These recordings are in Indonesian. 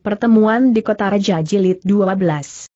Pertemuan di Kota Raja Jilid 12. 12.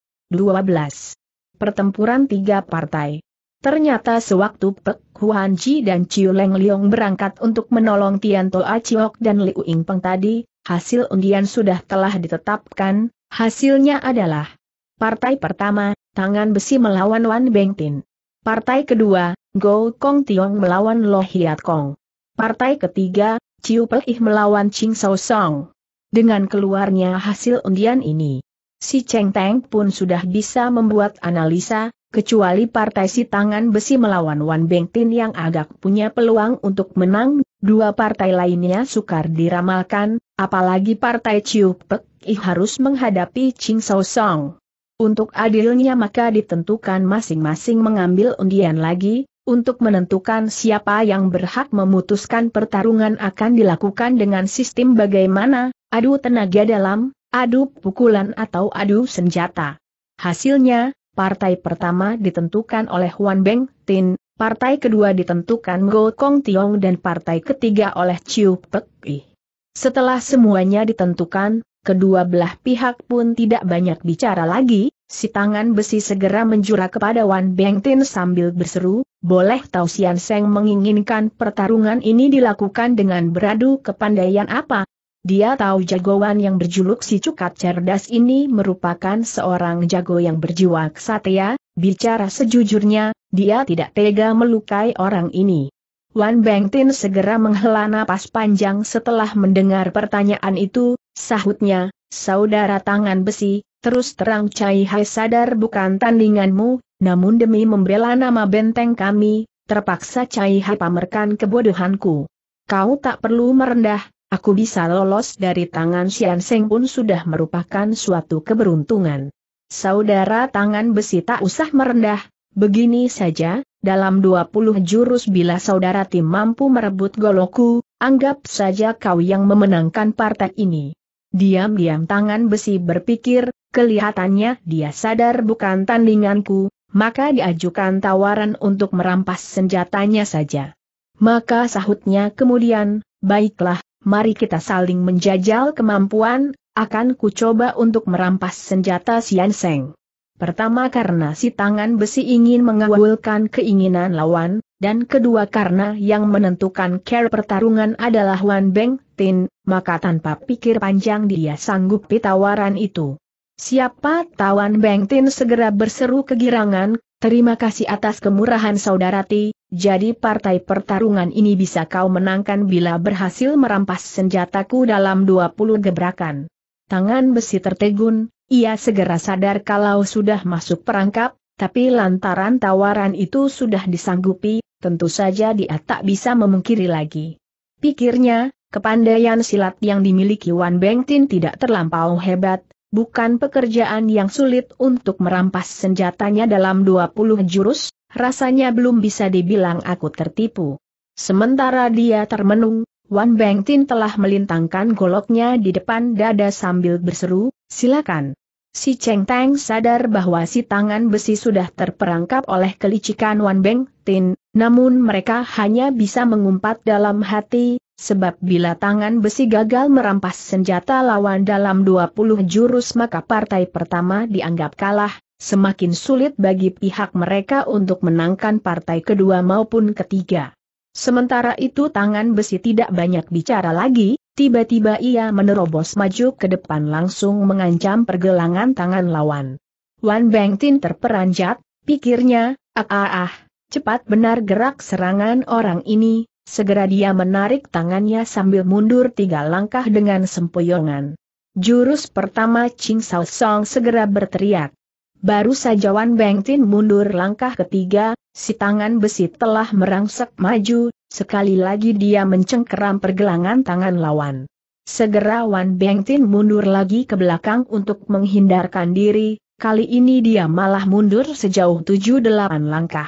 Pertempuran tiga partai. Ternyata sewaktu Pek Huan Ji dan Chiu Leng Leong berangkat untuk menolong Tian Toa Chiok dan Liu Ying Peng tadi, hasil undian sudah telah ditetapkan, hasilnya adalah Partai pertama, Tangan Besi melawan Wan Beng Tin. Partai kedua, Go Kong Tiong melawan Lo Hiat Kong. Partai ketiga, Chiu Ih melawan Ching Sao Song. Dengan keluarnya hasil undian ini, si Cheng Teng pun sudah bisa membuat analisa, kecuali partai si tangan besi melawan Wan Beng Tin yang agak punya peluang untuk menang, dua partai lainnya sukar diramalkan, apalagi partai Chiu Pek I harus menghadapi Ching Sao Song. Untuk adilnya maka ditentukan masing-masing mengambil undian lagi, untuk menentukan siapa yang berhak memutuskan pertarungan akan dilakukan dengan sistem bagaimana, adu tenaga dalam, adu pukulan atau adu senjata. Hasilnya, partai pertama ditentukan oleh Wan Beng Tin, partai kedua ditentukan Go Kong Tiong dan partai ketiga oleh Chiu Pek I. Setelah semuanya ditentukan, kedua belah pihak pun tidak banyak bicara lagi, Si tangan besi segera menjura kepada Wan Bengtin sambil berseru, boleh tahu Sian Seng menginginkan pertarungan ini dilakukan dengan beradu kepandaian apa? Dia tahu jagoan yang berjuluk si Cukat Cerdas ini merupakan seorang jago yang berjiwa kesatria, bicara sejujurnya, dia tidak tega melukai orang ini. Wan Bengtin segera menghela napas panjang setelah mendengar pertanyaan itu, sahutnya, Saudara tangan besi, terus terang Cai Hai sadar bukan tandinganmu, namun demi membela nama benteng kami, terpaksa Cai Hai pamerkan kebodohanku. Kau tak perlu merendah, aku bisa lolos dari tangan Xian Seng pun sudah merupakan suatu keberuntungan. Saudara tangan besi tak usah merendah, begini saja, dalam 20 jurus bila saudara tim mampu merebut goloku, anggap saja kau yang memenangkan partai ini. Diam-diam tangan besi berpikir, kelihatannya dia sadar bukan tandinganku, maka diajukan tawaran untuk merampas senjatanya saja. Maka sahutnya kemudian, baiklah, mari kita saling menjajal kemampuan, akan ku coba untuk merampas senjata Sian Seng. Pertama karena si tangan besi ingin mengawulkan keinginan lawan, dan kedua karena yang menentukan care pertarungan adalah Wan Beng Tin, maka tanpa pikir panjang dia sanggupi tawaran itu. Siapa tawan Beng Tin segera berseru kegirangan, terima kasih atas kemurahan saudarati jadi partai pertarungan ini bisa kau menangkan bila berhasil merampas senjataku dalam 20 gebrakan. Tangan besi tertegun, ia segera sadar kalau sudah masuk perangkap, tapi lantaran tawaran itu sudah disanggupi, tentu saja dia tak bisa memungkiri lagi. Pikirnya, kepandaian silat yang dimiliki Wan Bengtin tidak terlampau hebat, bukan pekerjaan yang sulit untuk merampas senjatanya dalam 20 jurus, rasanya belum bisa dibilang aku tertipu. Sementara dia termenung, Wan Bengtin telah melintangkan goloknya di depan dada sambil berseru, Silakan. Si Cheng Tang sadar bahwa si tangan besi sudah terperangkap oleh kelicikan Wan Beng Tin, namun mereka hanya bisa mengumpat dalam hati, sebab bila tangan besi gagal merampas senjata lawan dalam 20 jurus maka partai pertama dianggap kalah, semakin sulit bagi pihak mereka untuk menangkan partai kedua maupun ketiga. Sementara itu tangan besi tidak banyak bicara lagi, Tiba-tiba ia menerobos maju ke depan langsung mengancam pergelangan tangan lawan. Wan Bengtin terperanjat, pikirnya, ah ah ah, cepat benar gerak serangan orang ini, segera dia menarik tangannya sambil mundur tiga langkah dengan sempoyongan. Jurus pertama Ching Sao Song segera berteriak. Baru saja Wan Bengtin mundur langkah ketiga, si tangan besi telah merangsek maju, Sekali lagi dia mencengkeram pergelangan tangan lawan. Segera Wan Tin mundur lagi ke belakang untuk menghindarkan diri, kali ini dia malah mundur sejauh 7-8 langkah.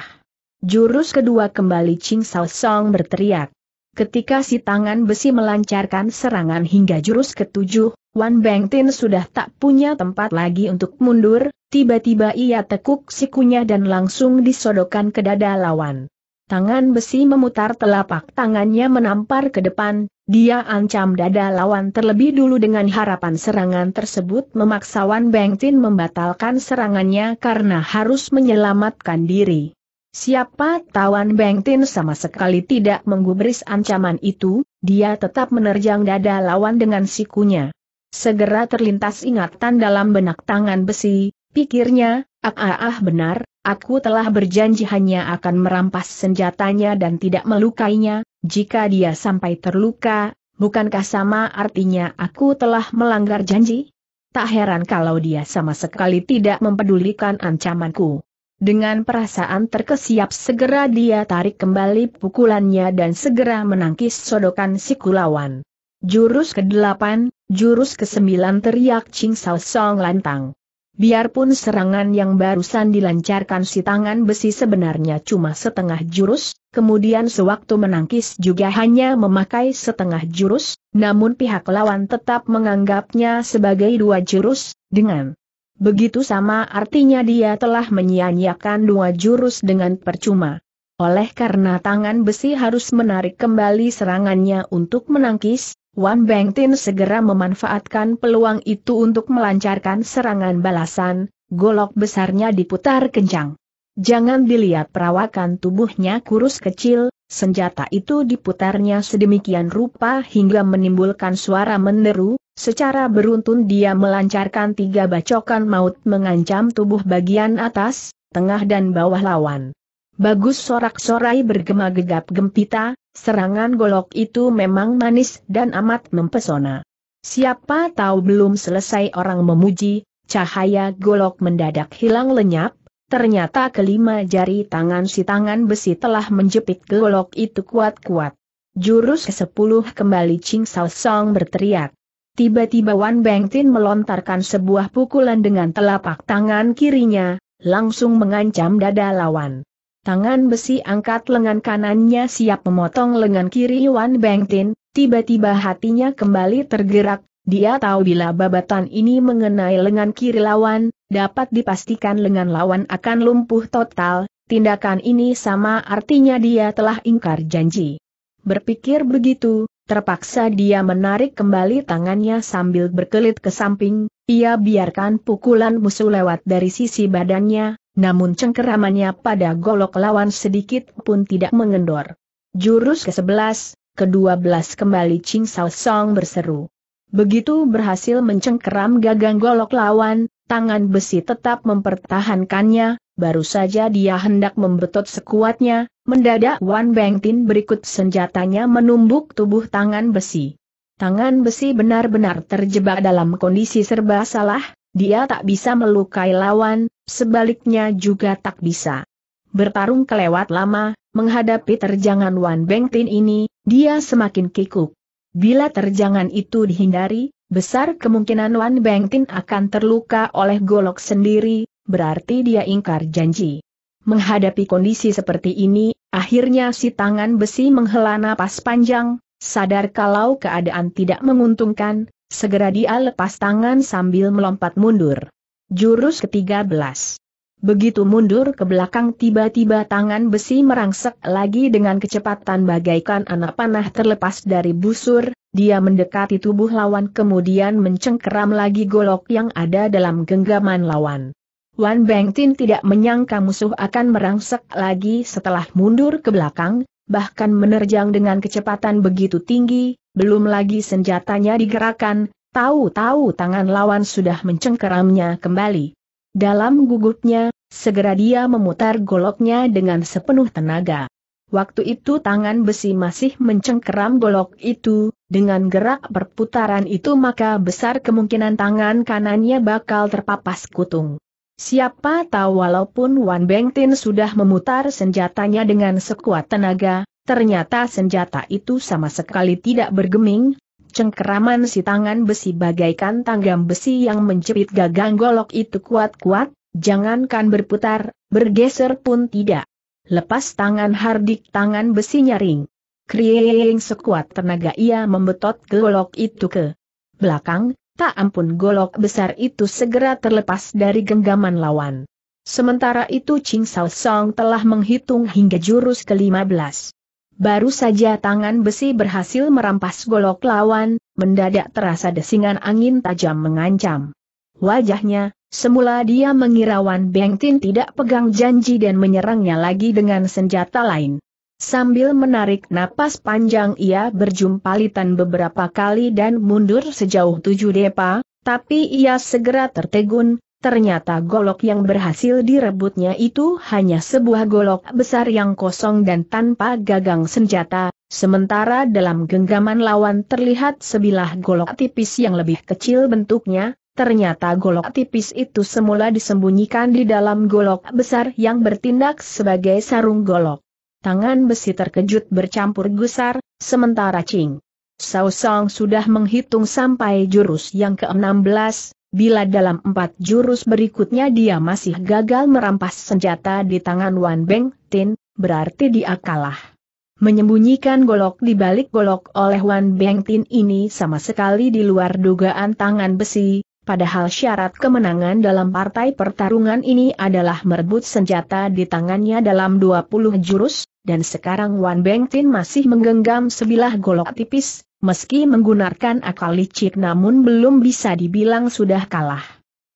Jurus kedua kembali Ching Sao Song berteriak. Ketika si tangan besi melancarkan serangan hingga jurus ketujuh, Wan Tin sudah tak punya tempat lagi untuk mundur, tiba-tiba ia tekuk sikunya dan langsung disodokan ke dada lawan. Tangan besi memutar telapak tangannya menampar ke depan, dia ancam dada lawan terlebih dulu dengan harapan serangan tersebut memaksa Wan Bengtin membatalkan serangannya karena harus menyelamatkan diri. Siapa tawan Bengtin sama sekali tidak menggubris ancaman itu, dia tetap menerjang dada lawan dengan sikunya. Segera terlintas ingatan dalam benak tangan besi, Pikirnya, ah, ah ah, benar, aku telah berjanji hanya akan merampas senjatanya dan tidak melukainya, jika dia sampai terluka, bukankah sama artinya aku telah melanggar janji? Tak heran kalau dia sama sekali tidak mempedulikan ancamanku. Dengan perasaan terkesiap segera dia tarik kembali pukulannya dan segera menangkis sodokan si kulawan. Jurus ke-8, jurus ke-9 teriak Ching Sao Song lantang. Biarpun serangan yang barusan dilancarkan si tangan besi sebenarnya cuma setengah jurus, kemudian sewaktu menangkis juga hanya memakai setengah jurus, namun pihak lawan tetap menganggapnya sebagai dua jurus, dengan begitu sama artinya dia telah menyia-nyiakan dua jurus dengan percuma. Oleh karena tangan besi harus menarik kembali serangannya untuk menangkis, Wan Bengtin segera memanfaatkan peluang itu untuk melancarkan serangan balasan, golok besarnya diputar kencang. Jangan dilihat perawakan tubuhnya kurus kecil, senjata itu diputarnya sedemikian rupa hingga menimbulkan suara meneru. secara beruntun dia melancarkan tiga bacokan maut mengancam tubuh bagian atas, tengah dan bawah lawan. Bagus sorak-sorai bergema gegap gempita, Serangan golok itu memang manis dan amat mempesona. Siapa tahu belum selesai orang memuji, cahaya golok mendadak hilang lenyap, ternyata kelima jari tangan si tangan besi telah menjepit golok itu kuat-kuat. Jurus ke-10 kembali Ching Sao Song berteriak. Tiba-tiba Wan Beng Tin melontarkan sebuah pukulan dengan telapak tangan kirinya, langsung mengancam dada lawan. Tangan besi angkat lengan kanannya siap memotong lengan kiri Wan Bengtin, tiba-tiba hatinya kembali tergerak, dia tahu bila babatan ini mengenai lengan kiri lawan, dapat dipastikan lengan lawan akan lumpuh total, tindakan ini sama artinya dia telah ingkar janji. Berpikir begitu, Terpaksa dia menarik kembali tangannya sambil berkelit ke samping, ia biarkan pukulan musuh lewat dari sisi badannya, namun cengkeramannya pada golok lawan sedikit pun tidak mengendor. Jurus ke-11, ke-12 kembali Ching Sao Song berseru. Begitu berhasil mencengkeram gagang golok lawan, tangan besi tetap mempertahankannya, Baru saja dia hendak membetot sekuatnya, mendadak Wan Bengtin berikut senjatanya menumbuk tubuh tangan besi. Tangan besi benar-benar terjebak dalam kondisi serba salah, dia tak bisa melukai lawan, sebaliknya juga tak bisa. Bertarung kelewat lama, menghadapi terjangan Wan Bengtin ini, dia semakin kikuk. Bila terjangan itu dihindari, besar kemungkinan Wan Bengtin akan terluka oleh golok sendiri, berarti dia ingkar janji. Menghadapi kondisi seperti ini, akhirnya si tangan besi menghela napas panjang, sadar kalau keadaan tidak menguntungkan, segera dia lepas tangan sambil melompat mundur. Jurus ketiga belas. Begitu mundur ke belakang tiba-tiba tangan besi merangsek lagi dengan kecepatan bagaikan anak panah terlepas dari busur, dia mendekati tubuh lawan kemudian mencengkeram lagi golok yang ada dalam genggaman lawan. Wan Tin tidak menyangka musuh akan merangsek lagi setelah mundur ke belakang, bahkan menerjang dengan kecepatan begitu tinggi, belum lagi senjatanya digerakkan, tahu-tahu tangan lawan sudah mencengkeramnya kembali. Dalam gugupnya, segera dia memutar goloknya dengan sepenuh tenaga. Waktu itu tangan besi masih mencengkeram golok itu, dengan gerak perputaran itu maka besar kemungkinan tangan kanannya bakal terpapas kutung. Siapa tahu walaupun Wan Bengtin sudah memutar senjatanya dengan sekuat tenaga, ternyata senjata itu sama sekali tidak bergeming, cengkeraman si tangan besi bagaikan tanggam besi yang menjepit gagang golok itu kuat-kuat, jangankan berputar, bergeser pun tidak. Lepas tangan hardik tangan besi nyaring. Krieng sekuat tenaga ia membetot golok itu ke belakang, tak ampun golok besar itu segera terlepas dari genggaman lawan. Sementara itu Ching Sao Song telah menghitung hingga jurus ke-15. Baru saja tangan besi berhasil merampas golok lawan, mendadak terasa desingan angin tajam mengancam. Wajahnya, semula dia mengira Wan Beng Tin tidak pegang janji dan menyerangnya lagi dengan senjata lain. Sambil menarik napas panjang ia berjumpa litan beberapa kali dan mundur sejauh tujuh depa, tapi ia segera tertegun, ternyata golok yang berhasil direbutnya itu hanya sebuah golok besar yang kosong dan tanpa gagang senjata, sementara dalam genggaman lawan terlihat sebilah golok tipis yang lebih kecil bentuknya, ternyata golok tipis itu semula disembunyikan di dalam golok besar yang bertindak sebagai sarung golok. Tangan besi terkejut bercampur gusar, sementara Ching Song sudah menghitung sampai jurus yang ke-16, bila dalam empat jurus berikutnya dia masih gagal merampas senjata di tangan Wan Beng Tin, berarti dia kalah. Menyembunyikan golok di balik golok oleh Wan Beng Tin ini sama sekali di luar dugaan tangan besi, Padahal syarat kemenangan dalam partai pertarungan ini adalah merebut senjata di tangannya dalam 20 jurus, dan sekarang Wan Bengtin masih menggenggam sebilah golok tipis, meski menggunakan akal licik namun belum bisa dibilang sudah kalah.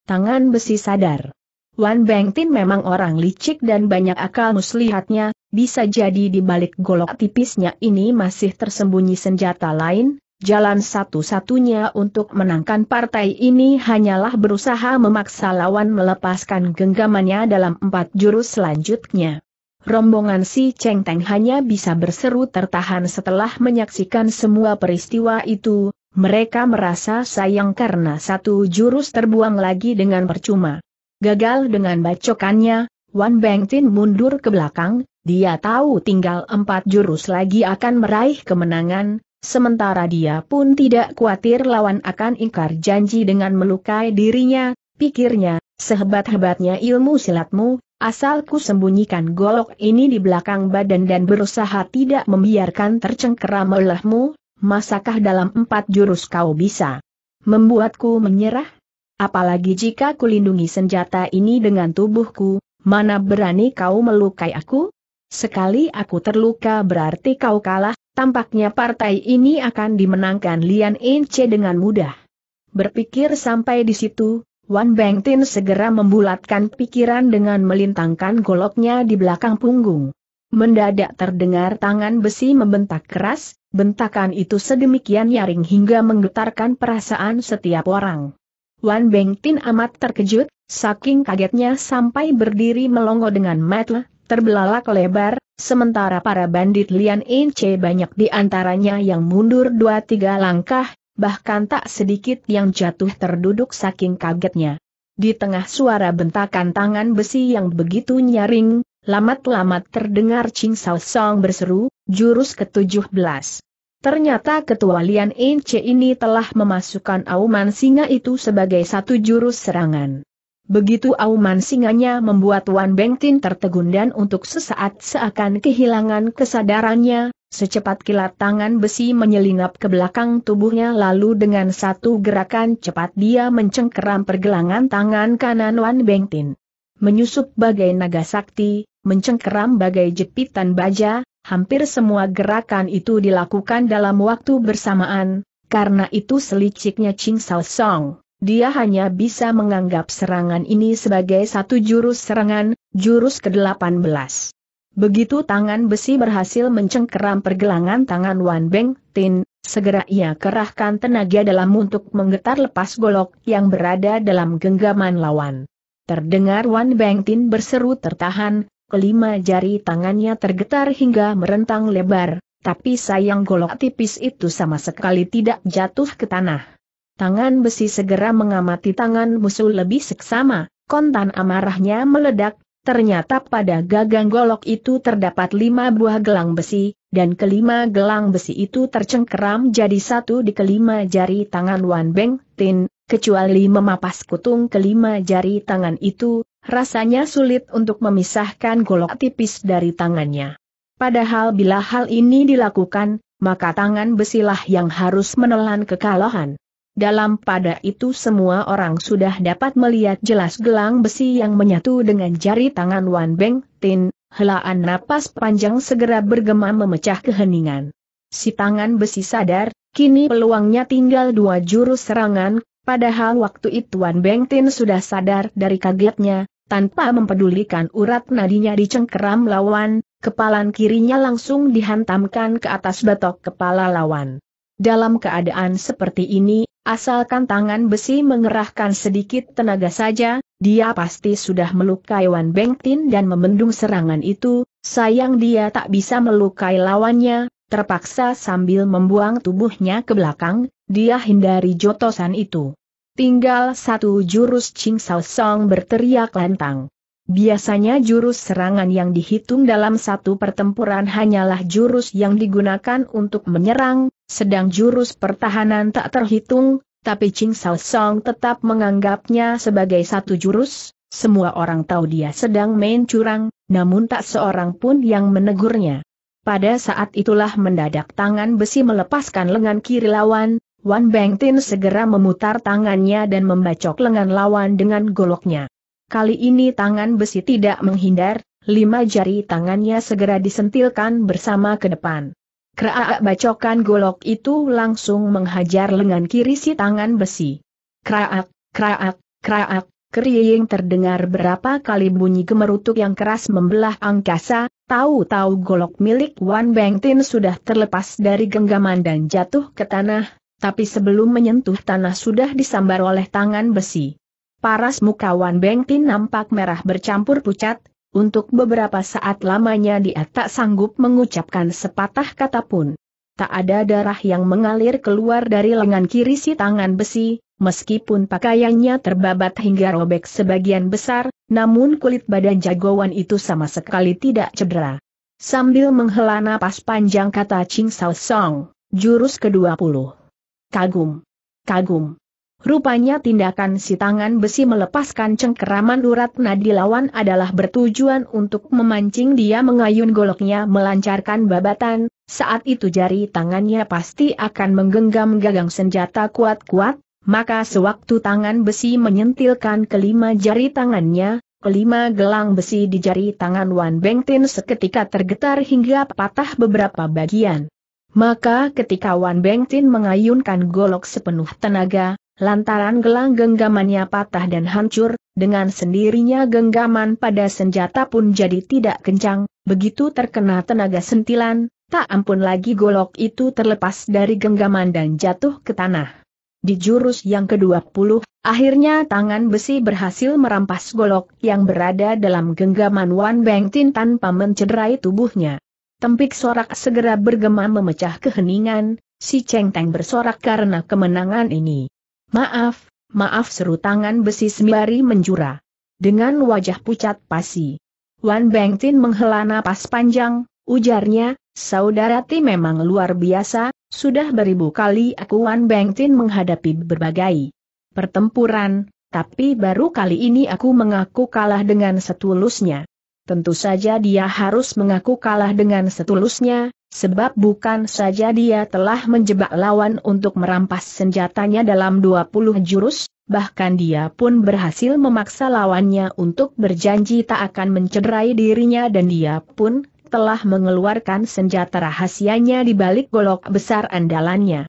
Tangan besi sadar. Wan Bengtin memang orang licik dan banyak akal muslihatnya, bisa jadi di balik golok tipisnya ini masih tersembunyi senjata lain, Jalan satu-satunya untuk menangkan partai ini hanyalah berusaha memaksa lawan melepaskan genggamannya dalam empat jurus selanjutnya. Rombongan si Cheng Teng hanya bisa berseru tertahan setelah menyaksikan semua peristiwa itu, mereka merasa sayang karena satu jurus terbuang lagi dengan percuma. Gagal dengan bacokannya, Wan Bengtin mundur ke belakang, dia tahu tinggal empat jurus lagi akan meraih kemenangan, Sementara dia pun tidak khawatir lawan akan ingkar janji dengan melukai dirinya, pikirnya, sehebat-hebatnya ilmu silatmu, asalku sembunyikan golok ini di belakang badan dan berusaha tidak membiarkan tercengkeram olehmu, masakah dalam empat jurus kau bisa membuatku menyerah? Apalagi jika kulindungi senjata ini dengan tubuhku, mana berani kau melukai aku? Sekali aku terluka berarti kau kalah, Tampaknya partai ini akan dimenangkan Lian Ince dengan mudah. Berpikir sampai di situ, Wan Tin segera membulatkan pikiran dengan melintangkan goloknya di belakang punggung. Mendadak terdengar tangan besi membentak keras, bentakan itu sedemikian nyaring hingga menggetarkan perasaan setiap orang. Wan Tin amat terkejut, saking kagetnya sampai berdiri melongo dengan matlah, terbelalak lebar, sementara para bandit Lian Ince banyak di antaranya yang mundur dua tiga langkah, bahkan tak sedikit yang jatuh terduduk saking kagetnya. Di tengah suara bentakan tangan besi yang begitu nyaring, lamat-lamat terdengar Ching Sao Song berseru, jurus ke-17. Ternyata ketua Lian Ince ini telah memasukkan auman singa itu sebagai satu jurus serangan. Begitu auman singanya membuat Wan Bengtin tertegun dan untuk sesaat seakan kehilangan kesadarannya, secepat kilat tangan besi menyelinap ke belakang tubuhnya lalu dengan satu gerakan cepat dia mencengkeram pergelangan tangan kanan Wan Bengtin. Menyusup bagai naga sakti, mencengkeram bagai jepitan baja, hampir semua gerakan itu dilakukan dalam waktu bersamaan, karena itu seliciknya Ching Sao Song dia hanya bisa menganggap serangan ini sebagai satu jurus serangan, jurus ke-18. Begitu tangan besi berhasil mencengkeram pergelangan tangan Wan Beng Tin, segera ia kerahkan tenaga dalam untuk menggetar lepas golok yang berada dalam genggaman lawan. Terdengar Wan Beng Tin berseru tertahan, kelima jari tangannya tergetar hingga merentang lebar, tapi sayang golok tipis itu sama sekali tidak jatuh ke tanah. Tangan besi segera mengamati tangan musuh lebih seksama, kontan amarahnya meledak, ternyata pada gagang golok itu terdapat lima buah gelang besi, dan kelima gelang besi itu tercengkeram jadi satu di kelima jari tangan Wan Beng Tin, kecuali memapas kutung kelima jari tangan itu, rasanya sulit untuk memisahkan golok tipis dari tangannya. Padahal bila hal ini dilakukan, maka tangan besilah yang harus menelan kekalahan. Dalam pada itu semua orang sudah dapat melihat jelas gelang besi yang menyatu dengan jari tangan Wan Beng, Tin, helaan napas panjang segera bergema memecah keheningan. Si tangan besi sadar, kini peluangnya tinggal dua jurus serangan, padahal waktu itu Wan Beng Tin sudah sadar dari kagetnya, tanpa mempedulikan urat nadinya dicengkeram lawan, kepalan kirinya langsung dihantamkan ke atas batok kepala lawan. Dalam keadaan seperti ini, Asalkan tangan besi mengerahkan sedikit tenaga saja, dia pasti sudah melukai Wan Bengtin dan membendung serangan itu, sayang dia tak bisa melukai lawannya, terpaksa sambil membuang tubuhnya ke belakang, dia hindari jotosan itu. Tinggal satu jurus Ching Sao Song berteriak lantang. Biasanya jurus serangan yang dihitung dalam satu pertempuran hanyalah jurus yang digunakan untuk menyerang, sedang jurus pertahanan tak terhitung, tapi Ching Sao Song tetap menganggapnya sebagai satu jurus, semua orang tahu dia sedang main curang, namun tak seorang pun yang menegurnya. Pada saat itulah mendadak tangan besi melepaskan lengan kiri lawan, Wan Bengtin segera memutar tangannya dan membacok lengan lawan dengan goloknya. Kali ini tangan besi tidak menghindar, lima jari tangannya segera disentilkan bersama ke depan. Keraak bacokan golok itu langsung menghajar lengan kiri si tangan besi. Keraak, keraak, keraak, kering terdengar berapa kali bunyi gemerutuk yang keras membelah angkasa, tahu-tahu golok milik Wan Tin sudah terlepas dari genggaman dan jatuh ke tanah, tapi sebelum menyentuh tanah sudah disambar oleh tangan besi. Paras muka Wan Bengtin nampak merah bercampur pucat, untuk beberapa saat lamanya dia tak sanggup mengucapkan sepatah kata pun. Tak ada darah yang mengalir keluar dari lengan kiri si tangan besi, meskipun pakaiannya terbabat hingga robek sebagian besar, namun kulit badan jagoan itu sama sekali tidak cedera. Sambil menghela napas panjang kata Ching Sao Song, jurus ke-20. Kagum. Kagum. Rupanya tindakan si tangan besi melepaskan cengkeraman urat nadi lawan adalah bertujuan untuk memancing dia mengayun goloknya melancarkan babatan, saat itu jari tangannya pasti akan menggenggam gagang senjata kuat-kuat, maka sewaktu tangan besi menyentilkan kelima jari tangannya, kelima gelang besi di jari tangan Wan Bengtin seketika tergetar hingga patah beberapa bagian. Maka ketika Wan Bengtin mengayunkan golok sepenuh tenaga, Lantaran gelang genggamannya patah dan hancur, dengan sendirinya genggaman pada senjata pun jadi tidak kencang, begitu terkena tenaga sentilan, tak ampun lagi golok itu terlepas dari genggaman dan jatuh ke tanah. Di jurus yang ke-20, akhirnya tangan besi berhasil merampas golok yang berada dalam genggaman Wan Bengtin tanpa mencederai tubuhnya. Tempik sorak segera bergema memecah keheningan, si Cheng Teng bersorak karena kemenangan ini. Maaf, maaf seru tangan besi sembari menjura. Dengan wajah pucat pasi. Wan Bengtin menghela napas panjang, ujarnya, saudara Ti memang luar biasa, sudah beribu kali aku Wan Bengtin menghadapi berbagai pertempuran, tapi baru kali ini aku mengaku kalah dengan setulusnya tentu saja dia harus mengaku kalah dengan setulusnya, sebab bukan saja dia telah menjebak lawan untuk merampas senjatanya dalam 20 jurus, bahkan dia pun berhasil memaksa lawannya untuk berjanji tak akan mencederai dirinya dan dia pun telah mengeluarkan senjata rahasianya di balik golok besar andalannya.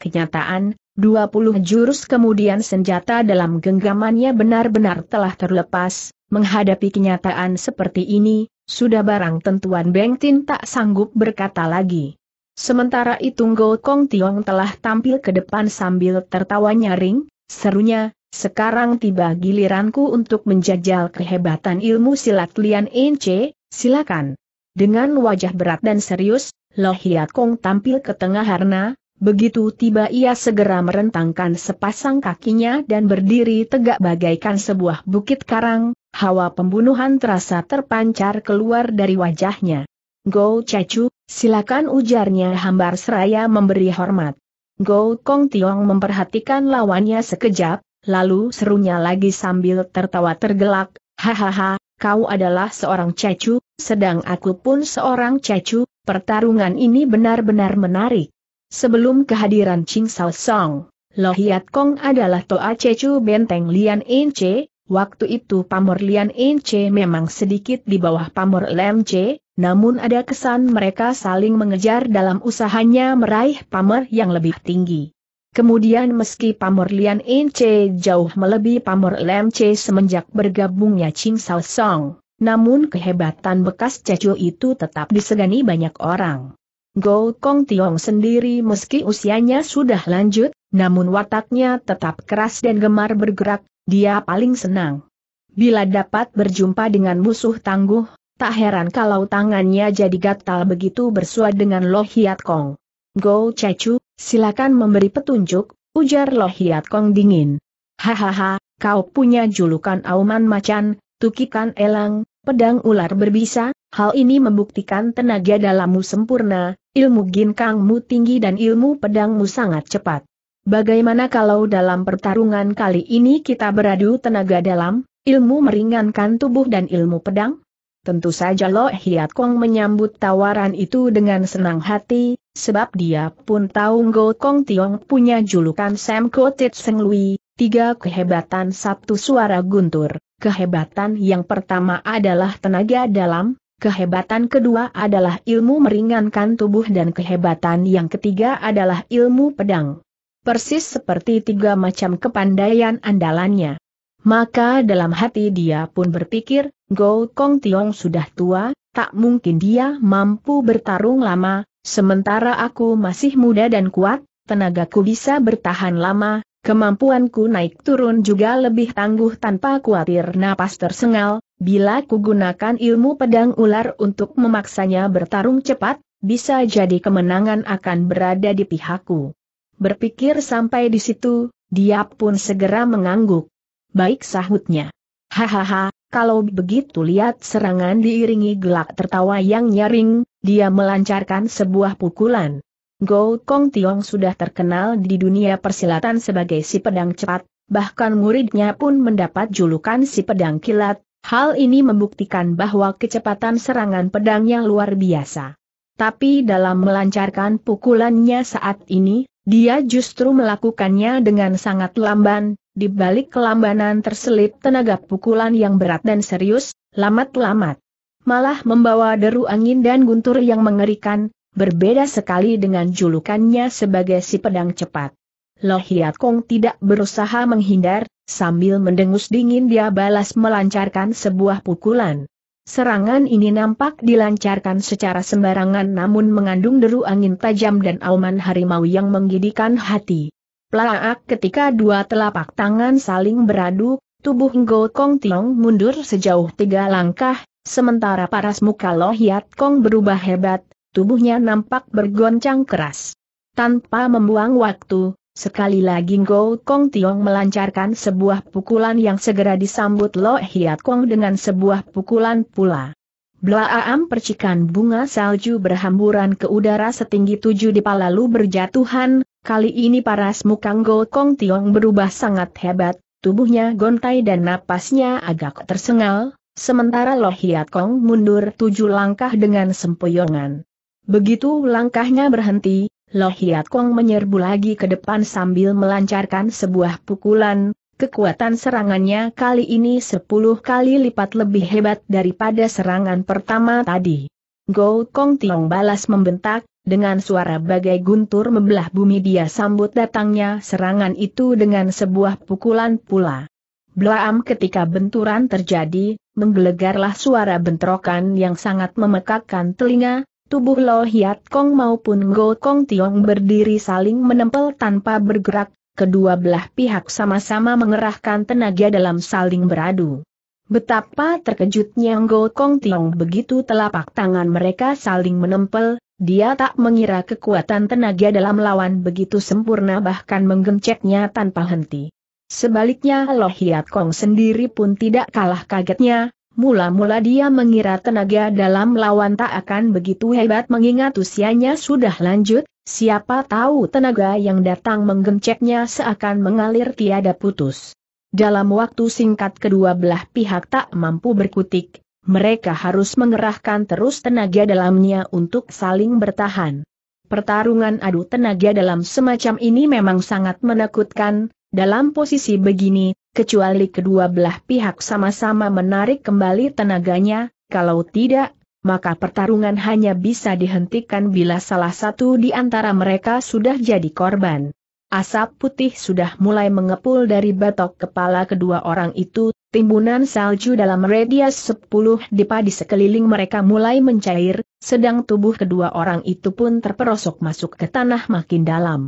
Kenyataan, 20 jurus kemudian senjata dalam genggamannya benar-benar telah terlepas, Menghadapi kenyataan seperti ini, sudah barang tentuan Beng Tin tak sanggup berkata lagi. Sementara itu Go Kong Tiong telah tampil ke depan sambil tertawa nyaring, serunya, sekarang tiba giliranku untuk menjajal kehebatan ilmu silat Lian Ence, silakan. Dengan wajah berat dan serius, Loh Kong tampil ke tengah harna, Begitu tiba ia segera merentangkan sepasang kakinya dan berdiri tegak bagaikan sebuah bukit karang, hawa pembunuhan terasa terpancar keluar dari wajahnya. Go cecu, silakan ujarnya hambar seraya memberi hormat. Go Kong Tiong memperhatikan lawannya sekejap, lalu serunya lagi sambil tertawa tergelak, hahaha, kau adalah seorang cecu, sedang aku pun seorang cecu. pertarungan ini benar-benar menarik sebelum kehadiran Ching Sao Song, Lo Hiat Kong adalah Toa Cecu Benteng Lian In Che, waktu itu pamor Lian In Che memang sedikit di bawah pamor Lem Che, namun ada kesan mereka saling mengejar dalam usahanya meraih pamor yang lebih tinggi. Kemudian meski pamor Lian In Che jauh melebihi pamor Lem Che semenjak bergabungnya Ching Sao Song, namun kehebatan bekas Cecu itu tetap disegani banyak orang. Go Kong Tiong sendiri meski usianya sudah lanjut, namun wataknya tetap keras dan gemar bergerak, dia paling senang. Bila dapat berjumpa dengan musuh tangguh, tak heran kalau tangannya jadi gatal begitu bersua dengan Lo Hiat Kong. Go Cecu, silakan memberi petunjuk, ujar Lo Hiat Kong dingin. Hahaha, kau punya julukan auman macan, tukikan elang, pedang ular berbisa, hal ini membuktikan tenaga dalammu sempurna, ilmu ginkangmu tinggi dan ilmu pedangmu sangat cepat. Bagaimana kalau dalam pertarungan kali ini kita beradu tenaga dalam, ilmu meringankan tubuh dan ilmu pedang? Tentu saja Lo Hiat Kong menyambut tawaran itu dengan senang hati, sebab dia pun tahu Ngo Kong Tiong punya julukan Sam Kotit Seng Lui, tiga kehebatan Sabtu suara guntur. Kehebatan yang pertama adalah tenaga dalam, kehebatan kedua adalah ilmu meringankan tubuh dan kehebatan yang ketiga adalah ilmu pedang. Persis seperti tiga macam kepandaian andalannya. Maka dalam hati dia pun berpikir, Go Kong Tiong sudah tua, tak mungkin dia mampu bertarung lama, sementara aku masih muda dan kuat, tenagaku bisa bertahan lama, Kemampuanku naik turun juga lebih tangguh tanpa khawatir napas tersengal, bila ku gunakan ilmu pedang ular untuk memaksanya bertarung cepat, bisa jadi kemenangan akan berada di pihakku. Berpikir sampai di situ, dia pun segera mengangguk. Baik sahutnya. Hahaha, kalau begitu lihat serangan diiringi gelak tertawa yang nyaring, dia melancarkan sebuah pukulan. Go Kong Tiong sudah terkenal di dunia persilatan sebagai si pedang cepat, bahkan muridnya pun mendapat julukan si pedang kilat, hal ini membuktikan bahwa kecepatan serangan pedangnya luar biasa. Tapi dalam melancarkan pukulannya saat ini, dia justru melakukannya dengan sangat lamban, di balik kelambanan terselip tenaga pukulan yang berat dan serius, lamat-lamat. Malah membawa deru angin dan guntur yang mengerikan, berbeda sekali dengan julukannya sebagai si pedang cepat. Loh Hiat Kong tidak berusaha menghindar, sambil mendengus dingin dia balas melancarkan sebuah pukulan. Serangan ini nampak dilancarkan secara sembarangan namun mengandung deru angin tajam dan auman harimau yang menggidikan hati. Plaak ketika dua telapak tangan saling beradu, tubuh Ngo Kong Tiong mundur sejauh tiga langkah, sementara paras muka Lohiat Kong berubah hebat, tubuhnya nampak bergoncang keras. Tanpa membuang waktu, sekali lagi Go Kong Tiong melancarkan sebuah pukulan yang segera disambut Lo Hiat Kong dengan sebuah pukulan pula. Blaam percikan bunga salju berhamburan ke udara setinggi tujuh dipa lalu berjatuhan, kali ini paras mukang Go Kong Tiong berubah sangat hebat, tubuhnya gontai dan napasnya agak tersengal, sementara Lo Hiat Kong mundur tujuh langkah dengan sempoyongan. Begitu langkahnya berhenti, Lo Hiat Kong menyerbu lagi ke depan sambil melancarkan sebuah pukulan, kekuatan serangannya kali ini sepuluh kali lipat lebih hebat daripada serangan pertama tadi. Go Kong Tiong balas membentak, dengan suara bagai guntur membelah bumi dia sambut datangnya serangan itu dengan sebuah pukulan pula. Blaam ketika benturan terjadi, menggelegarlah suara bentrokan yang sangat memekakkan telinga, Tubuh Lo Hiat Kong maupun Go Kong Tiong berdiri saling menempel tanpa bergerak, kedua belah pihak sama-sama mengerahkan tenaga dalam saling beradu. Betapa terkejutnya Go Kong Tiong begitu telapak tangan mereka saling menempel, dia tak mengira kekuatan tenaga dalam lawan begitu sempurna bahkan menggencetnya tanpa henti. Sebaliknya Lo Hiat Kong sendiri pun tidak kalah kagetnya, Mula-mula dia mengira tenaga dalam lawan tak akan begitu hebat mengingat usianya sudah lanjut, siapa tahu tenaga yang datang menggencetnya seakan mengalir tiada putus. Dalam waktu singkat kedua belah pihak tak mampu berkutik, mereka harus mengerahkan terus tenaga dalamnya untuk saling bertahan. Pertarungan adu tenaga dalam semacam ini memang sangat menakutkan, dalam posisi begini, kecuali kedua belah pihak sama-sama menarik kembali tenaganya, kalau tidak, maka pertarungan hanya bisa dihentikan bila salah satu di antara mereka sudah jadi korban. Asap putih sudah mulai mengepul dari batok kepala kedua orang itu, timbunan salju dalam radius 10 depa di sekeliling mereka mulai mencair, sedang tubuh kedua orang itu pun terperosok masuk ke tanah makin dalam.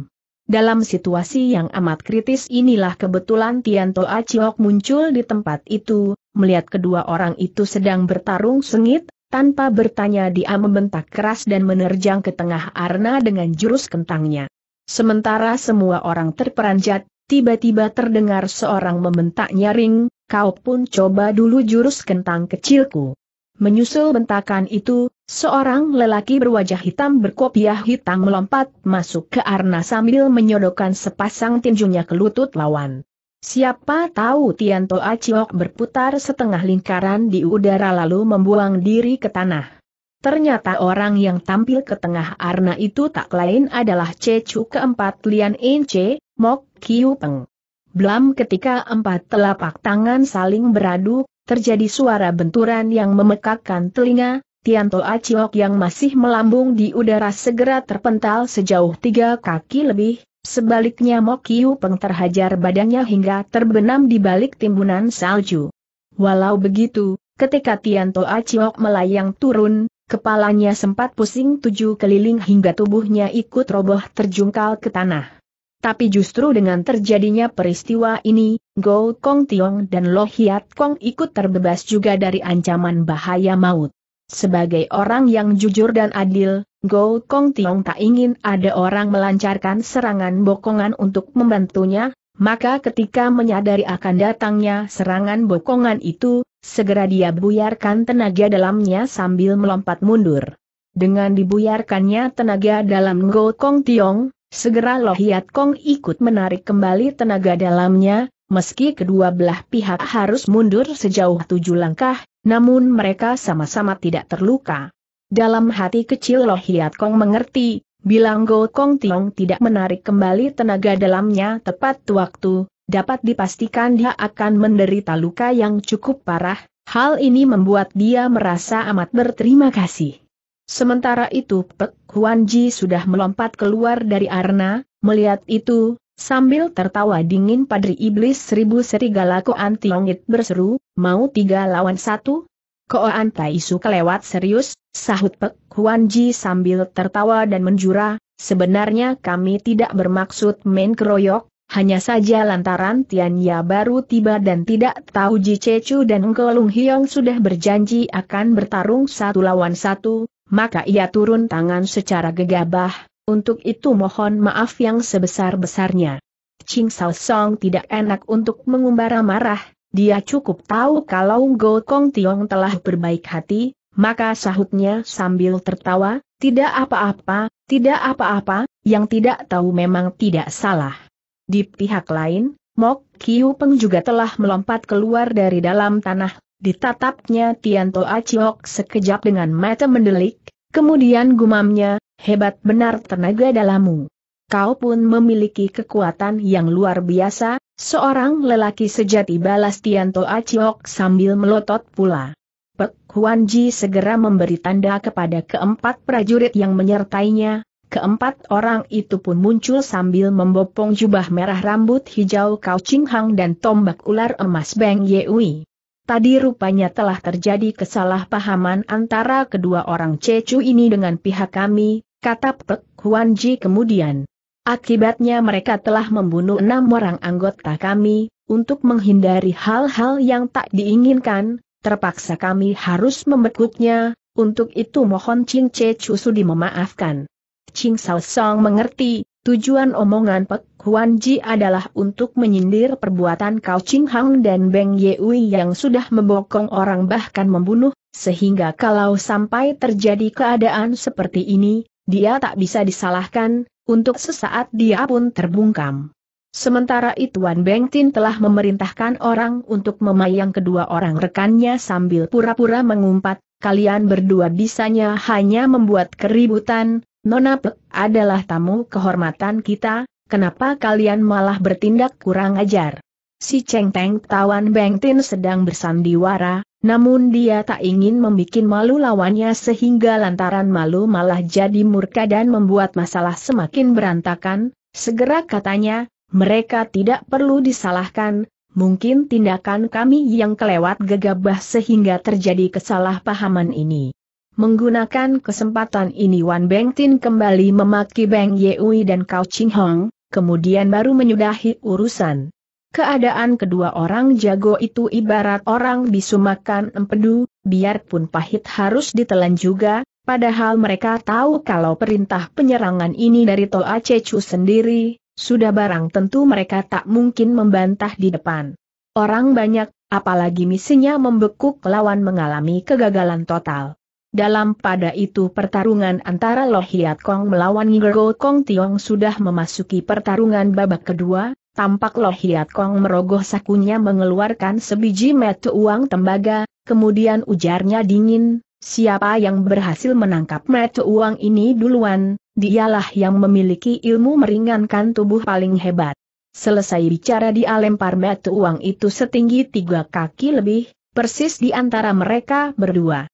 Dalam situasi yang amat kritis inilah kebetulan Tianto Aciok muncul di tempat itu, melihat kedua orang itu sedang bertarung sengit, tanpa bertanya dia membentak keras dan menerjang ke tengah Arna dengan jurus kentangnya. Sementara semua orang terperanjat, tiba-tiba terdengar seorang membentak nyaring, kau pun coba dulu jurus kentang kecilku. Menyusul bentakan itu, seorang lelaki berwajah hitam berkopiah hitam melompat masuk ke arna sambil menyodokkan sepasang tinjunya ke lutut lawan. Siapa tahu Tian Tianto Aciok berputar setengah lingkaran di udara lalu membuang diri ke tanah. Ternyata orang yang tampil ke tengah arna itu tak lain adalah Cecu keempat Lian Ince, Mok Kiu Peng. Belum ketika empat telapak tangan saling beradu, terjadi suara benturan yang memekakkan telinga, Tianto Aciok yang masih melambung di udara segera terpental sejauh tiga kaki lebih, sebaliknya Mokiu Peng terhajar badannya hingga terbenam di balik timbunan salju. Walau begitu, ketika Tianto Aciok melayang turun, kepalanya sempat pusing tujuh keliling hingga tubuhnya ikut roboh terjungkal ke tanah. Tapi justru dengan terjadinya peristiwa ini, Go Kong Tiong dan Lo Hiat Kong ikut terbebas juga dari ancaman bahaya maut. Sebagai orang yang jujur dan adil, Go Kong Tiong tak ingin ada orang melancarkan serangan bokongan untuk membantunya, maka ketika menyadari akan datangnya serangan bokongan itu, segera dia buyarkan tenaga dalamnya sambil melompat mundur. Dengan dibuyarkannya tenaga dalam Go Kong Tiong, Segera Loh Hiat Kong ikut menarik kembali tenaga dalamnya, meski kedua belah pihak harus mundur sejauh tujuh langkah, namun mereka sama-sama tidak terluka. Dalam hati kecil Loh Hiat Kong mengerti, bilang Go Kong Tiong tidak menarik kembali tenaga dalamnya tepat waktu, dapat dipastikan dia akan menderita luka yang cukup parah, hal ini membuat dia merasa amat berterima kasih. Sementara itu Pek Huan Ji sudah melompat keluar dari arna, melihat itu, sambil tertawa dingin padri iblis seribu serigala Koan Tiongit berseru, mau tiga lawan satu? Koan Tai Su kelewat serius, sahut Pek Huan Ji sambil tertawa dan menjura, sebenarnya kami tidak bermaksud main keroyok, hanya saja lantaran Tianya baru tiba dan tidak tahu Ji Cecu dan Ngkelung Hiong sudah berjanji akan bertarung satu lawan satu, maka ia turun tangan secara gegabah, untuk itu mohon maaf yang sebesar-besarnya. Ching Sao Song tidak enak untuk mengumbar marah, dia cukup tahu kalau Go Kong Tiong telah berbaik hati, maka sahutnya sambil tertawa, tidak apa-apa, tidak apa-apa, yang tidak tahu memang tidak salah. Di pihak lain, Mok Kiu Peng juga telah melompat keluar dari dalam tanah Ditatapnya Tianto Aciok sekejap dengan mata mendelik, kemudian gumamnya, hebat benar tenaga dalammu. Kau pun memiliki kekuatan yang luar biasa, seorang lelaki sejati balas Tianto Aciok sambil melotot pula. Pek Huan Ji segera memberi tanda kepada keempat prajurit yang menyertainya, Keempat orang itu pun muncul sambil membopong jubah merah rambut hijau Kau Ching Hang dan tombak ular emas Beng Yewi. Tadi rupanya telah terjadi kesalahpahaman antara kedua orang Cecu ini dengan pihak kami, kata Pek Huan Ji kemudian. Akibatnya mereka telah membunuh enam orang anggota kami, untuk menghindari hal-hal yang tak diinginkan, terpaksa kami harus membekuknya, untuk itu mohon Ching Cecu sudi memaafkan. Ching Sao Song mengerti, tujuan omongan Pek Huan Ji adalah untuk menyindir perbuatan Kau Ching Hang dan Beng Yeui yang sudah membokong orang bahkan membunuh, sehingga kalau sampai terjadi keadaan seperti ini, dia tak bisa disalahkan, untuk sesaat dia pun terbungkam. Sementara itu Wan Beng Tin telah memerintahkan orang untuk memayang kedua orang rekannya sambil pura-pura mengumpat, kalian berdua bisanya hanya membuat keributan, Nona Pek adalah tamu kehormatan kita, Kenapa kalian malah bertindak kurang ajar? Si Cheng Teng tawan Beng Tin sedang bersandiwara, namun dia tak ingin membuat malu lawannya sehingga lantaran malu malah jadi murka dan membuat masalah semakin berantakan, segera katanya, mereka tidak perlu disalahkan, mungkin tindakan kami yang kelewat gegabah sehingga terjadi kesalahpahaman ini. Menggunakan kesempatan ini Wan Beng Tin kembali memaki Beng Yeui dan Kau Ching Hong, kemudian baru menyudahi urusan. Keadaan kedua orang jago itu ibarat orang bisu makan empedu, biarpun pahit harus ditelan juga, padahal mereka tahu kalau perintah penyerangan ini dari Toa Cecu sendiri, sudah barang tentu mereka tak mungkin membantah di depan. Orang banyak, apalagi misinya membekuk lawan mengalami kegagalan total. Dalam pada itu pertarungan antara Loh Hiat Kong melawan Ngergo Kong Tiong sudah memasuki pertarungan babak kedua, tampak Loh Hiat Kong merogoh sakunya mengeluarkan sebiji metu uang tembaga, kemudian ujarnya dingin, siapa yang berhasil menangkap metu uang ini duluan, dialah yang memiliki ilmu meringankan tubuh paling hebat. Selesai bicara dia lempar metu uang itu setinggi tiga kaki lebih, persis di antara mereka berdua.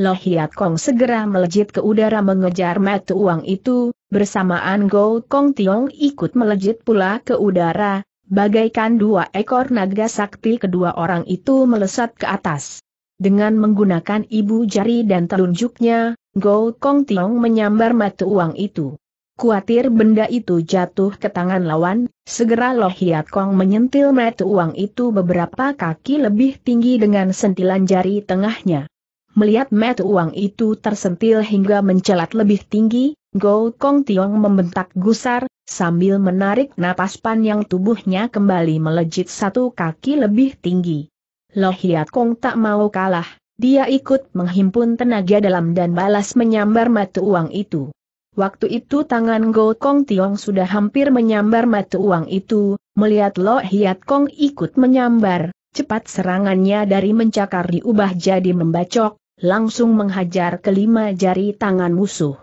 Loh Hiat Kong segera melejit ke udara mengejar metu uang itu, bersamaan Go Kong Tiong ikut melejit pula ke udara, bagaikan dua ekor naga sakti kedua orang itu melesat ke atas. Dengan menggunakan ibu jari dan telunjuknya, Go Kong Tiong menyambar mata uang itu. Kuatir benda itu jatuh ke tangan lawan, segera Loh Hiat Kong menyentil mata uang itu beberapa kaki lebih tinggi dengan sentilan jari tengahnya. Melihat mata uang itu tersentil hingga mencelat lebih tinggi, Go Kong Tiong membentak gusar, sambil menarik napas panjang tubuhnya kembali melejit satu kaki lebih tinggi. Loh Hiat Kong tak mau kalah, dia ikut menghimpun tenaga dalam dan balas menyambar mata uang itu. Waktu itu tangan Go Kong Tiong sudah hampir menyambar mata uang itu, melihat Lo Hiat Kong ikut menyambar, Cepat serangannya dari mencakar diubah jadi membacok, langsung menghajar kelima jari tangan musuh.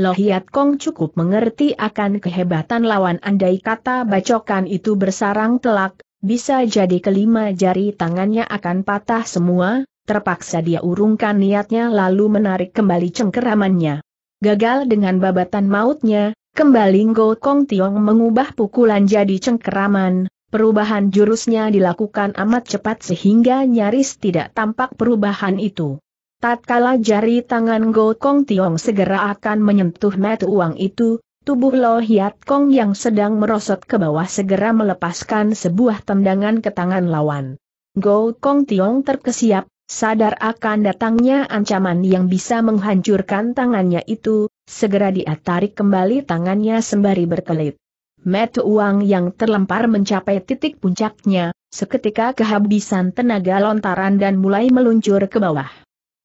Lohiat Kong cukup mengerti akan kehebatan lawan andai kata bacokan itu bersarang telak, bisa jadi kelima jari tangannya akan patah semua, terpaksa dia urungkan niatnya lalu menarik kembali cengkeramannya. Gagal dengan babatan mautnya, kembali Ngo Kong Tiong mengubah pukulan jadi cengkeraman, perubahan jurusnya dilakukan amat cepat sehingga nyaris tidak tampak perubahan itu. Tatkala jari tangan Go Kong Tiong segera akan menyentuh metu uang itu, tubuh Lo Hiat Kong yang sedang merosot ke bawah segera melepaskan sebuah tendangan ke tangan lawan. Go Kong Tiong terkesiap, sadar akan datangnya ancaman yang bisa menghancurkan tangannya itu, segera dia tarik kembali tangannya sembari berkelit. Metu uang yang terlempar mencapai titik puncaknya, seketika kehabisan tenaga lontaran dan mulai meluncur ke bawah.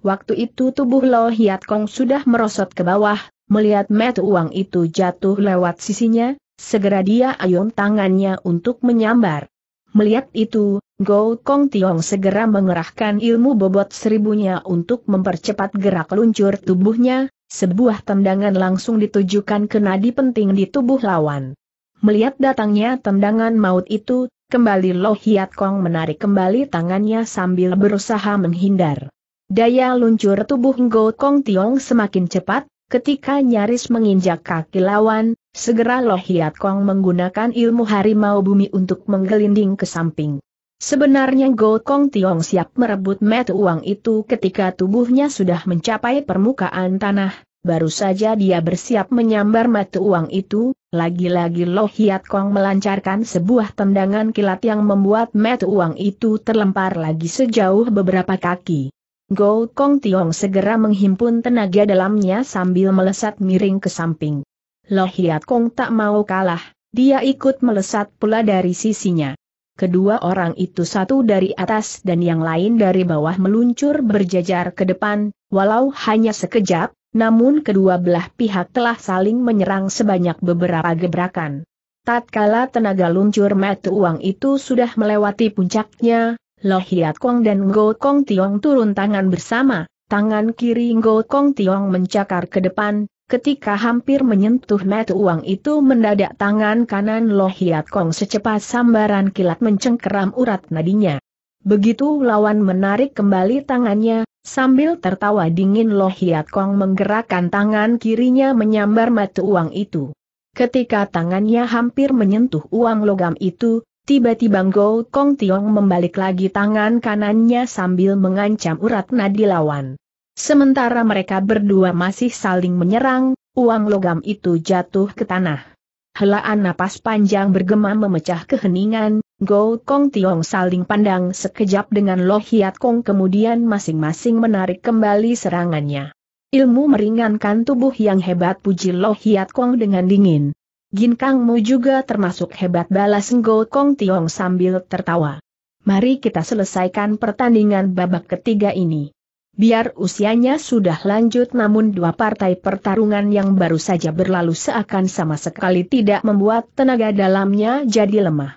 Waktu itu tubuh Lo Hiat Kong sudah merosot ke bawah, melihat met uang itu jatuh lewat sisinya, segera dia ayun tangannya untuk menyambar. Melihat itu, Go Kong Tiong segera mengerahkan ilmu bobot seribunya untuk mempercepat gerak luncur tubuhnya, sebuah tendangan langsung ditujukan ke nadi penting di tubuh lawan. Melihat datangnya tendangan maut itu, kembali Lo Hiat Kong menarik kembali tangannya sambil berusaha menghindar. Daya luncur tubuh Ngo Kong Tiong semakin cepat, ketika nyaris menginjak kaki lawan, segera Lo Hiat Kong menggunakan ilmu harimau bumi untuk menggelinding ke samping. Sebenarnya Ngo Kong Tiong siap merebut met uang itu ketika tubuhnya sudah mencapai permukaan tanah, baru saja dia bersiap menyambar met uang itu, lagi-lagi Lo Hiat Kong melancarkan sebuah tendangan kilat yang membuat met uang itu terlempar lagi sejauh beberapa kaki. Go Kong Tiong segera menghimpun tenaga dalamnya sambil melesat miring ke samping. Loh Hiat Kong tak mau kalah, dia ikut melesat pula dari sisinya. Kedua orang itu satu dari atas dan yang lain dari bawah meluncur berjajar ke depan, walau hanya sekejap, namun kedua belah pihak telah saling menyerang sebanyak beberapa gebrakan. Tatkala tenaga luncur metu uang itu sudah melewati puncaknya, Lo Hiat Kong dan Ngo Kong Tiong turun tangan bersama, tangan kiri Ngo Kong Tiong mencakar ke depan, ketika hampir menyentuh metu uang itu mendadak tangan kanan Lo Hiat Kong secepat sambaran kilat mencengkeram urat nadinya. Begitu lawan menarik kembali tangannya, sambil tertawa dingin Lo Hiat Kong menggerakkan tangan kirinya menyambar metu uang itu. Ketika tangannya hampir menyentuh uang logam itu, Tiba-tiba Go Kong Tiong membalik lagi tangan kanannya sambil mengancam urat nadi lawan. Sementara mereka berdua masih saling menyerang, uang logam itu jatuh ke tanah. Helaan napas panjang bergema memecah keheningan, Go Kong Tiong saling pandang sekejap dengan Lo Hiat Kong kemudian masing-masing menarik kembali serangannya. Ilmu meringankan tubuh yang hebat puji Lo Hiat Kong dengan dingin. Ginkangmu juga termasuk hebat balas Ngo Kong Tiong sambil tertawa. Mari kita selesaikan pertandingan babak ketiga ini. Biar usianya sudah lanjut namun dua partai pertarungan yang baru saja berlalu seakan sama sekali tidak membuat tenaga dalamnya jadi lemah.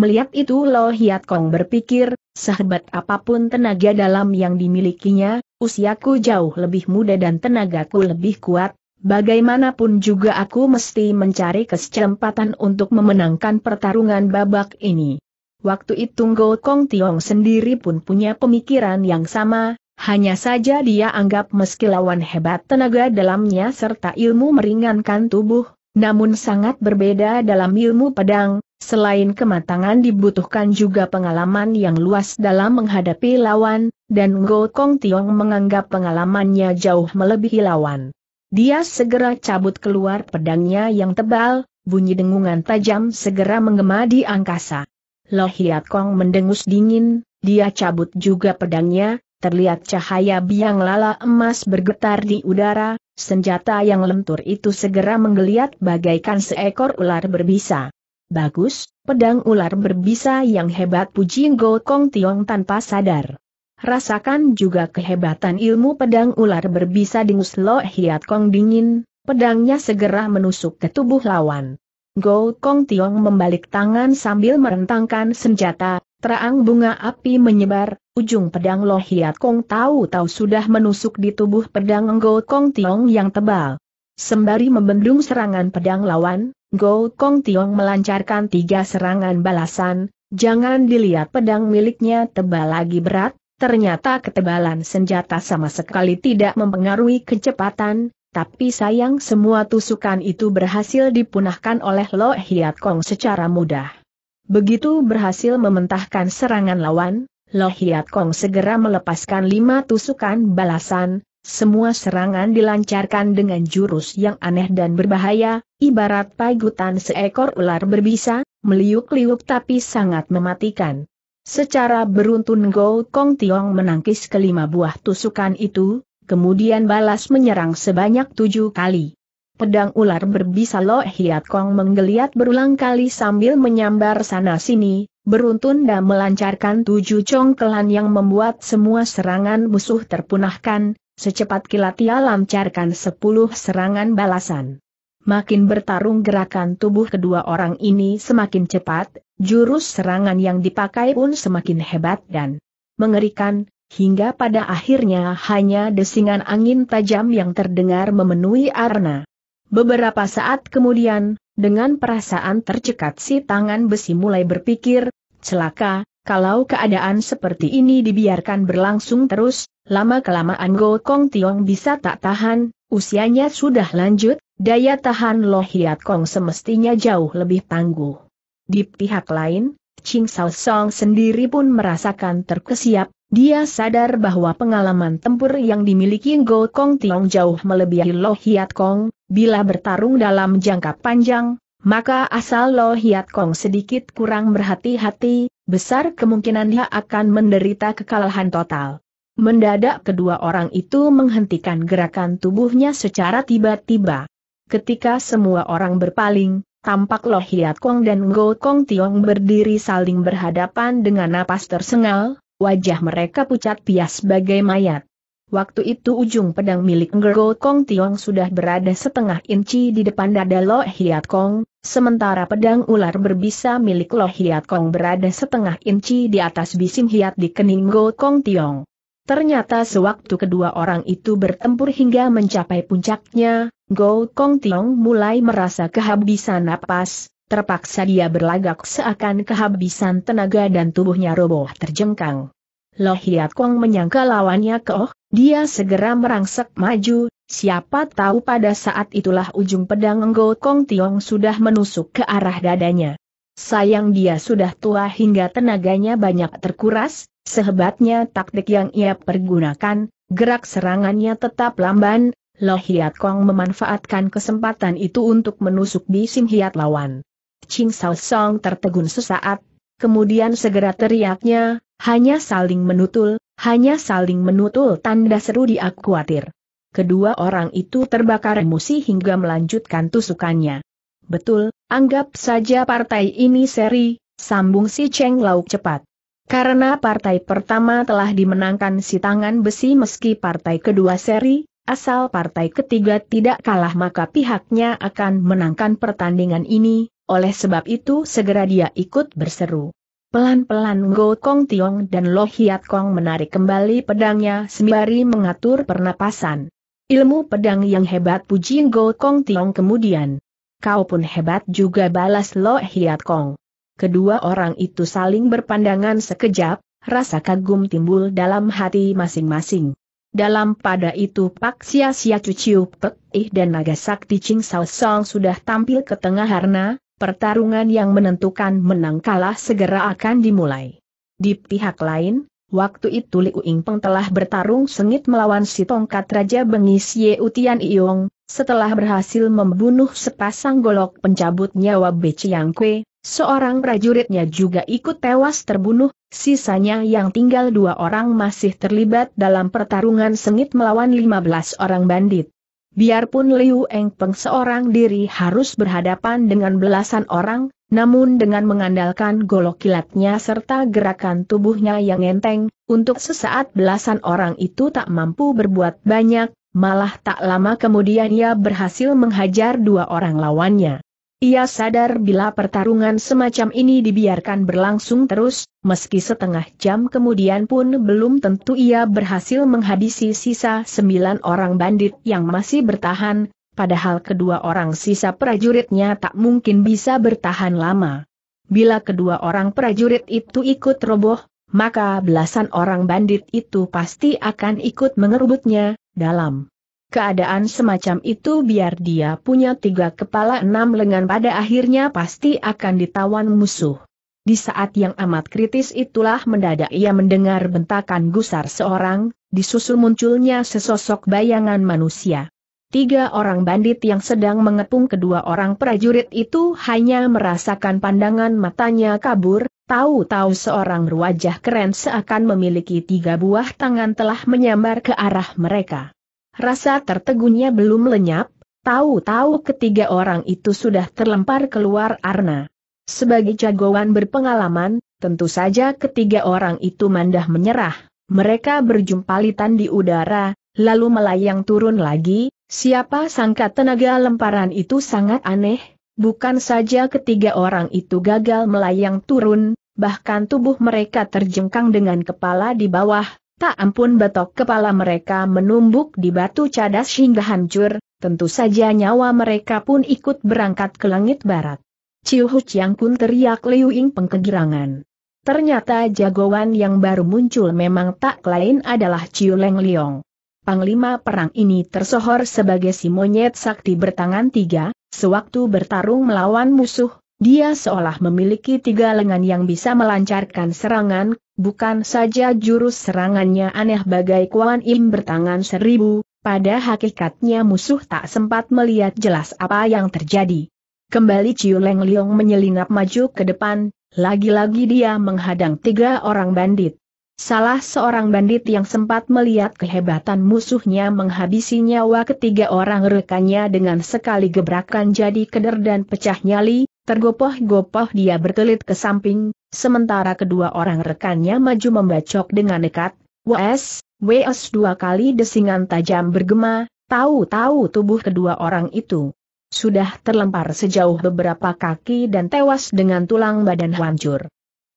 Melihat itu Lo Hiat Kong berpikir, sehebat apapun tenaga dalam yang dimilikinya, usiaku jauh lebih muda dan tenagaku lebih kuat, Bagaimanapun juga aku mesti mencari kesempatan untuk memenangkan pertarungan babak ini. Waktu itu Go Kong Tiong sendiri pun punya pemikiran yang sama, hanya saja dia anggap meski lawan hebat tenaga dalamnya serta ilmu meringankan tubuh, namun sangat berbeda dalam ilmu pedang, Selain kematangan dibutuhkan juga pengalaman yang luas dalam menghadapi lawan, dan Go Kong Tiong menganggap pengalamannya jauh melebihi lawan. Dia segera cabut keluar pedangnya yang tebal, bunyi dengungan tajam segera menggema di angkasa. Loh Hiat Kong mendengus dingin, dia cabut juga pedangnya, terlihat cahaya biang lala emas bergetar di udara, senjata yang lentur itu segera menggeliat bagaikan seekor ular berbisa. Bagus, pedang ular berbisa yang hebat puji Ngo Kong Tiong tanpa sadar rasakan juga kehebatan ilmu pedang ular berbisa di Lo Hiat Kong dingin, pedangnya segera menusuk ke tubuh lawan. Go Kong Tiong membalik tangan sambil merentangkan senjata, terang bunga api menyebar, ujung pedang Lo Hiat Kong tahu-tahu sudah menusuk di tubuh pedang Go Kong Tiong yang tebal. Sembari membendung serangan pedang lawan, Go Kong Tiong melancarkan tiga serangan balasan, jangan dilihat pedang miliknya tebal lagi berat, Ternyata ketebalan senjata sama sekali tidak mempengaruhi kecepatan, tapi sayang semua tusukan itu berhasil dipunahkan oleh Lo Hiat Kong secara mudah. Begitu berhasil mementahkan serangan lawan, Lo Hiat Kong segera melepaskan lima tusukan balasan, semua serangan dilancarkan dengan jurus yang aneh dan berbahaya, ibarat pagutan seekor ular berbisa, meliuk-liuk tapi sangat mematikan. Secara beruntun Go Kong Tiong menangkis kelima buah tusukan itu, kemudian balas menyerang sebanyak tujuh kali. Pedang ular berbisa Lo Hiat Kong menggeliat berulang kali sambil menyambar sana-sini, beruntun dan melancarkan tujuh congkelan yang membuat semua serangan musuh terpunahkan, secepat kilat ia lancarkan sepuluh serangan balasan. Makin bertarung gerakan tubuh kedua orang ini semakin cepat, Jurus serangan yang dipakai pun semakin hebat dan mengerikan, hingga pada akhirnya hanya desingan angin tajam yang terdengar memenuhi arena. Beberapa saat kemudian, dengan perasaan tercekat si tangan besi mulai berpikir, celaka, kalau keadaan seperti ini dibiarkan berlangsung terus, lama-kelamaan Go Kong Tiong bisa tak tahan, usianya sudah lanjut, daya tahan Lohiat Kong semestinya jauh lebih tangguh. Di pihak lain, Ching Sao Song sendiri pun merasakan terkesiap, dia sadar bahwa pengalaman tempur yang dimiliki Go Kong Tiong jauh melebihi Lo Hiat Kong, bila bertarung dalam jangka panjang, maka asal Lo Hiat Kong sedikit kurang berhati-hati, besar kemungkinan dia akan menderita kekalahan total. Mendadak kedua orang itu menghentikan gerakan tubuhnya secara tiba-tiba. Ketika semua orang berpaling, Tampak Loh Hiat Kong dan Go Kong Tiong berdiri saling berhadapan dengan napas tersengal, wajah mereka pucat pias sebagai mayat. Waktu itu ujung pedang milik Go Kong Tiong sudah berada setengah inci di depan dada Loh Hiat Kong, sementara pedang ular berbisa milik Loh Hiat Kong berada setengah inci di atas bising hiat di kening Go Kong Tiong. Ternyata sewaktu kedua orang itu bertempur hingga mencapai puncaknya, Go Kong Tiong mulai merasa kehabisan napas, terpaksa dia berlagak seakan kehabisan tenaga dan tubuhnya roboh terjengkang. Loh Hiat Kong menyangka lawannya keoh, dia segera merangsek maju, siapa tahu pada saat itulah ujung pedang Go Kong Tiong sudah menusuk ke arah dadanya. Sayang dia sudah tua hingga tenaganya banyak terkuras, sehebatnya taktik yang ia pergunakan, gerak serangannya tetap lamban, Loh Hiat Kong memanfaatkan kesempatan itu untuk menusuk di Sim Hiat lawan. Ching Sao Song tertegun sesaat, kemudian segera teriaknya, hanya saling menutul, hanya saling menutul tanda seru dia khawatir. Kedua orang itu terbakar emosi hingga melanjutkan tusukannya. Betul, anggap saja partai ini seri, sambung si Cheng Lauk cepat. Karena partai pertama telah dimenangkan si tangan besi meski partai kedua seri, Asal partai ketiga tidak kalah maka pihaknya akan menangkan pertandingan ini, oleh sebab itu segera dia ikut berseru. Pelan-pelan Go Kong Tiong dan Lo Hiat Kong menarik kembali pedangnya sembari mengatur pernapasan. Ilmu pedang yang hebat puji Go Kong Tiong kemudian. Kau pun hebat juga balas Lo Hiat Kong. Kedua orang itu saling berpandangan sekejap, rasa kagum timbul dalam hati masing-masing. Dalam pada itu Pak Sia Sia Cuciu Pek Ih dan Naga Sakti Ching Sao Song sudah tampil ke tengah harna, pertarungan yang menentukan menang kalah segera akan dimulai. Di pihak lain, waktu itu Liu Peng telah bertarung sengit melawan si tongkat Raja Bengis Ye Utian Iong, setelah berhasil membunuh sepasang golok pencabut nyawa Be Chiang Kwe, Seorang prajuritnya juga ikut tewas terbunuh, sisanya yang tinggal dua orang masih terlibat dalam pertarungan sengit melawan 15 orang bandit. Biarpun Liu Eng Peng seorang diri harus berhadapan dengan belasan orang, namun dengan mengandalkan golok kilatnya serta gerakan tubuhnya yang enteng, untuk sesaat belasan orang itu tak mampu berbuat banyak, malah tak lama kemudian ia berhasil menghajar dua orang lawannya. Ia sadar bila pertarungan semacam ini dibiarkan berlangsung terus, meski setengah jam kemudian pun belum tentu ia berhasil menghabisi sisa sembilan orang bandit yang masih bertahan, padahal kedua orang sisa prajuritnya tak mungkin bisa bertahan lama. Bila kedua orang prajurit itu ikut roboh, maka belasan orang bandit itu pasti akan ikut mengerubutnya, dalam Keadaan semacam itu biar dia punya tiga kepala enam lengan pada akhirnya pasti akan ditawan musuh. Di saat yang amat kritis itulah mendadak ia mendengar bentakan gusar seorang, disusul munculnya sesosok bayangan manusia. Tiga orang bandit yang sedang mengepung kedua orang prajurit itu hanya merasakan pandangan matanya kabur, tahu-tahu seorang wajah keren seakan memiliki tiga buah tangan telah menyambar ke arah mereka. Rasa tertegunnya belum lenyap, tahu-tahu ketiga orang itu sudah terlempar keluar arna. Sebagai jagoan berpengalaman, tentu saja ketiga orang itu mandah menyerah. Mereka berjumpalitan di udara, lalu melayang turun lagi, siapa sangka tenaga lemparan itu sangat aneh, bukan saja ketiga orang itu gagal melayang turun, bahkan tubuh mereka terjengkang dengan kepala di bawah, Tak ampun batok kepala mereka menumbuk di batu cadas hingga hancur, tentu saja nyawa mereka pun ikut berangkat ke langit barat. Ciu Hu Chiang pun teriak Liu Ying pengkegirangan. Ternyata jagoan yang baru muncul memang tak lain adalah Ciu Leng Liong. Panglima perang ini tersohor sebagai si monyet sakti bertangan tiga, sewaktu bertarung melawan musuh, dia seolah memiliki tiga lengan yang bisa melancarkan serangan, Bukan saja jurus serangannya aneh bagai Kuan Im bertangan seribu, pada hakikatnya musuh tak sempat melihat jelas apa yang terjadi. Kembali Ciu Leng Leong menyelinap maju ke depan, lagi-lagi dia menghadang tiga orang bandit. Salah seorang bandit yang sempat melihat kehebatan musuhnya menghabisi nyawa ketiga orang rekannya dengan sekali gebrakan jadi keder dan pecah nyali, Tergopoh-gopoh dia bertelit ke samping, sementara kedua orang rekannya maju membacok dengan nekat, Wes, Wes dua kali desingan tajam bergema, tahu-tahu tubuh kedua orang itu sudah terlempar sejauh beberapa kaki dan tewas dengan tulang badan hancur.